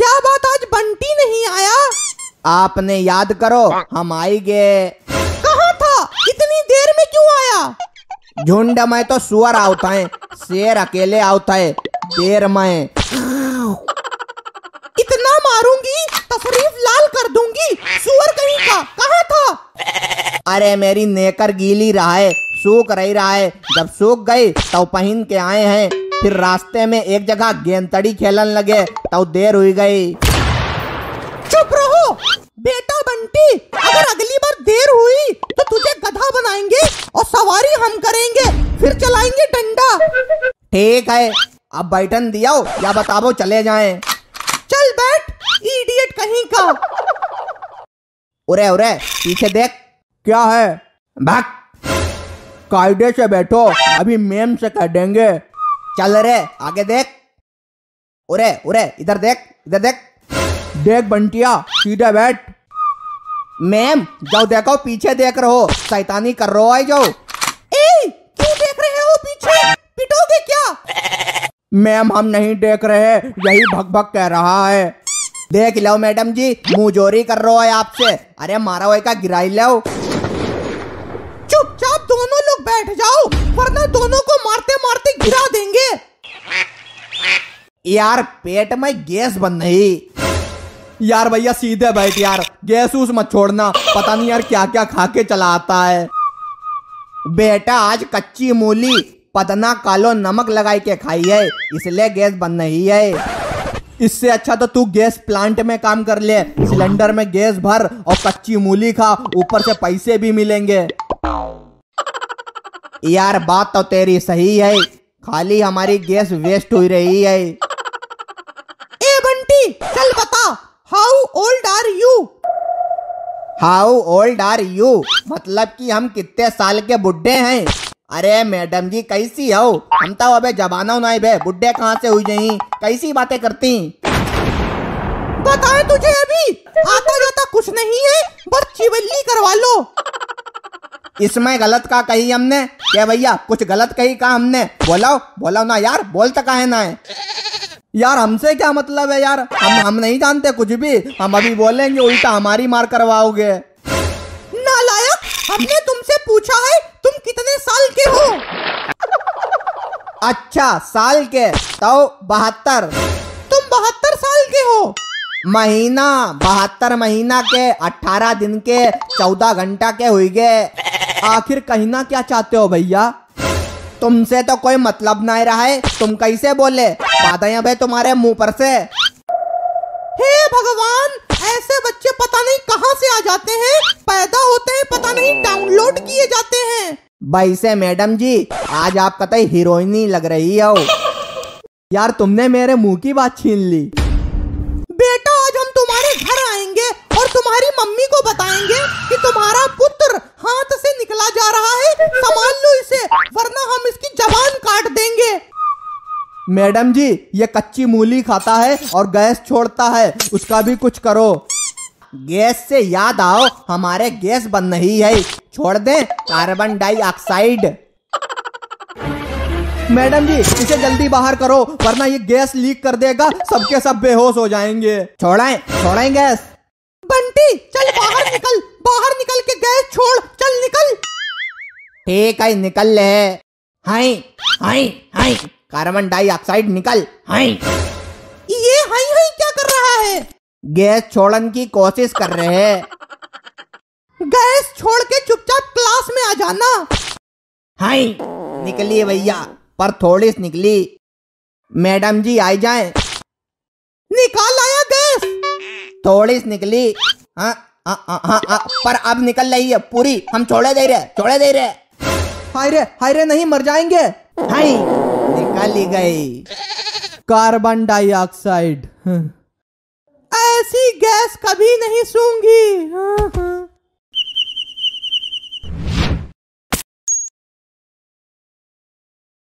क्या बात आज बंटी नहीं आया आपने याद करो हम आएंगे कहा था इतनी देर में क्यों आया झुंड में तो सुअर आता है शेर अकेले आता है देर में इतना मारूंगी तशरीफ लाल कर दूंगी सुअर कहीं का कहा था अरे मेरी नेकर गीली रहा है सूख रही रहा है जब सूख गई तो पहन के आए हैं फिर रास्ते में एक जगह गेंदतड़ी खेलन लगे तो देर हुई गई चुप रहो बेटा बंटी अगर अगली बार देर हुई तो तुझे गधा बनाएंगे और सवारी हम करेंगे फिर चलाएंगे डंडा ठीक है अब बैठन दिया या बताओ चले जाए चल बैठ इडियट कहीं का उरे उरे पीछे देख क्या है भाग कायदे से बैठो अभी मेम से कह देंगे चल रे आगे देख ओरे ओरे इधर देख इधर देख देख बंटिया सीधे बैठ मैम जाओ देखो पीछे देख रहो शैतानी कर रहो आई जाओ ए क्यों देख रहे हो पीछे पिटोगे क्या मैम हम नहीं देख रहे यही भग भग कह रहा है देख लो मैडम जी मुंह जोरी कर रहो है आपसे अरे मारा हुआ का गिराई लो चुपचाप बैठ जाओ वरना दोनों को मारते मारते गिरा देंगे यार पेट में गैस बन रही यार भैया सीधे बैठ यार गैस उस मत छोड़ना पता नहीं यार क्या क्या खा के चला आता है बेटा आज कच्ची मूली पदना कालो नमक लगाई के खाई है इसलिए गैस बन रही है इससे अच्छा तो तू गैस प्लांट में काम कर ले सिलेंडर में गैस भर और कच्ची मूली खा ऊपर से पैसे भी मिलेंगे यार बात तो तेरी सही है खाली हमारी गैस वेस्ट हो रही है ए बंटी चल बता how old are you how old are you मतलब कि हम कितने साल के बुढ़े हैं अरे मैडम जी कैसी हो हम तो अबे जबाना ना बे बुढ़े कहाँ से हुई गई कैसी बातें करती बताए तुझे अभी आता जाता कुछ नहीं है बस चिवल्ली करवा लो इसमें गलत का कही हमने क्या भैया कुछ गलत कही का हमने बोलाओ बोलाओ ना यार बोल तक तो है ना है यार हमसे क्या मतलब है यार हम हम नहीं जानते कुछ भी हम अभी बोलेंगे उल्टा हमारी मार करवाओगे नालायक हमने तुमसे पूछा है तुम कितने साल के हो अच्छा साल के तो बहत्तर महीना बहत्तर महीना के अठारह दिन के चौदह घंटा के हुई गए आखिर कहना क्या चाहते हो भैया तुमसे तो कोई मतलब ना रहा है तुम कैसे बोले बाधाया भाई तुम्हारे मुंह पर से हे भगवान ऐसे बच्चे पता नहीं कहाँ से आ जाते हैं पैदा होते हैं पता नहीं डाउनलोड किए जाते हैं भाई से मैडम जी आज आप कतई हीरोइनी लग रही हो यार तुमने मेरे मुंह की बात छीन ली तुम्हारी मम्मी को बताएंगे कि तुम्हारा पुत्र हाथ से निकला जा रहा है संभाल लो इसे वरना हम इसकी जबान काट देंगे मैडम जी ये कच्ची मूली खाता है और गैस छोड़ता है उसका भी कुछ करो गैस से याद आओ हमारे गैस बन नहीं है छोड़ दें कार्बन डाइऑक्साइड मैडम जी इसे जल्दी बाहर करो वरना ये गैस लीक कर देगा सबके सब बेहोश हो जाएंगे छोड़ाएं छोड़ाएं गैस बंटी चल बाहर निकल बाहर निकल के गैस छोड़ चल निकल ठीक है निकल ले high high high carbon dioxide निकल हाई ये हाई हाई क्या कर रहा है गैस छोड़न की कोशिश कर रहे हैं गैस छोड़ के चुपचाप क्लास में आ जाना हाई निकली भैया पर थोड़ी निकली मैडम जी आई जाएं थोड़ी निकली हाँ हाँ, हाँ हाँ हाँ पर अब निकल रही है पूरी हम छोड़े दे रहे छोड़े दे रहे हाय रे हाय रे नहीं मर जाएंगे हाय निकाली गई कार्बन डाइऑक्साइड ऐसी गैस कभी नहीं सूंगी हाँ,